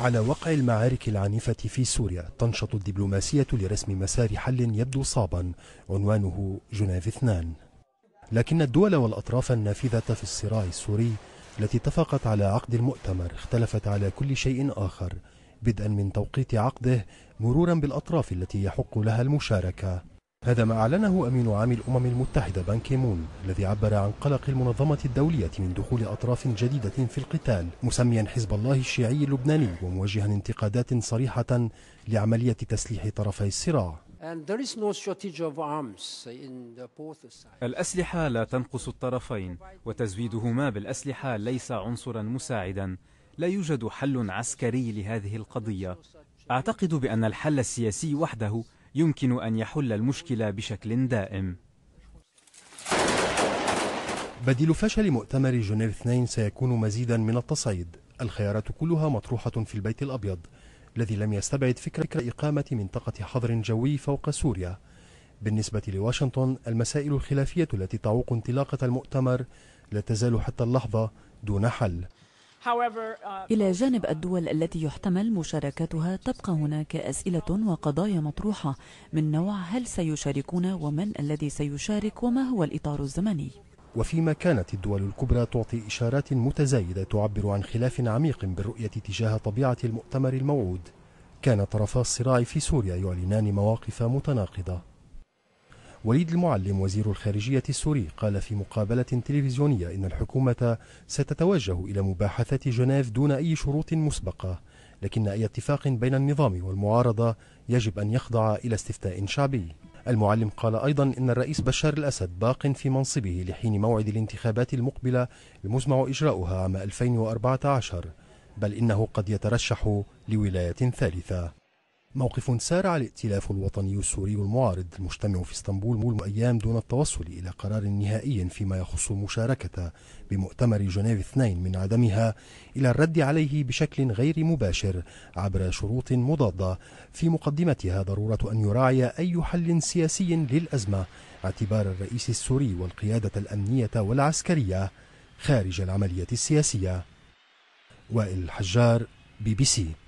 على وقع المعارك العنيفة في سوريا تنشط الدبلوماسية لرسم مسار حل يبدو صعبا عنوانه جنيف اثنان لكن الدول والأطراف النافذة في الصراع السوري التي اتفقت على عقد المؤتمر اختلفت على كل شيء آخر بدءا من توقيت عقده مرورا بالأطراف التي يحق لها المشاركة هذا ما أعلنه أمين عام الأمم المتحدة بان كيمون الذي عبر عن قلق المنظمة الدولية من دخول أطراف جديدة في القتال مسميا حزب الله الشيعي اللبناني وموجها انتقادات صريحة لعملية تسليح طرفي الصراع الأسلحة لا تنقص الطرفين وتزويدهما بالأسلحة ليس عنصرا مساعدا لا يوجد حل عسكري لهذه القضية أعتقد بأن الحل السياسي وحده يمكن أن يحل المشكلة بشكل دائم بديل فشل مؤتمر جنيف 2 سيكون مزيدا من التصعيد الخيارات كلها مطروحة في البيت الأبيض الذي لم يستبعد فكرة إقامة منطقة حظر جوي فوق سوريا بالنسبة لواشنطن المسائل الخلافية التي تعوق انطلاقة المؤتمر لا تزال حتى اللحظة دون حل Uh, إلى جانب uh, الدول التي يحتمل مشاركتها تبقى هناك أسئلة وقضايا مطروحة من نوع هل سيشاركون ومن الذي سيشارك وما هو الإطار الزمني وفيما كانت الدول الكبرى تعطي إشارات متزايدة تعبر عن خلاف عميق بالرؤية تجاه طبيعة المؤتمر الموعود كان طرفا الصراع في سوريا يعلنان مواقف متناقضة وليد المعلم وزير الخارجية السوري قال في مقابلة تلفزيونية إن الحكومة ستتوجه إلى مباحثة جنيف دون أي شروط مسبقة لكن أي اتفاق بين النظام والمعارضة يجب أن يخضع إلى استفتاء شعبي المعلم قال أيضا إن الرئيس بشار الأسد باق في منصبه لحين موعد الانتخابات المقبلة المزمع إجراؤها عام 2014 بل إنه قد يترشح لولاية ثالثة موقف سارع الائتلاف الوطني السوري المعارض المجتمع في اسطنبول أيام دون التوصل إلى قرار نهائي فيما يخص مشاركة بمؤتمر جنيف اثنين من عدمها إلى الرد عليه بشكل غير مباشر عبر شروط مضادة في مقدمتها ضرورة أن يراعي أي حل سياسي للأزمة اعتبار الرئيس السوري والقيادة الأمنية والعسكرية خارج العملية السياسية وائل الحجار بي بي سي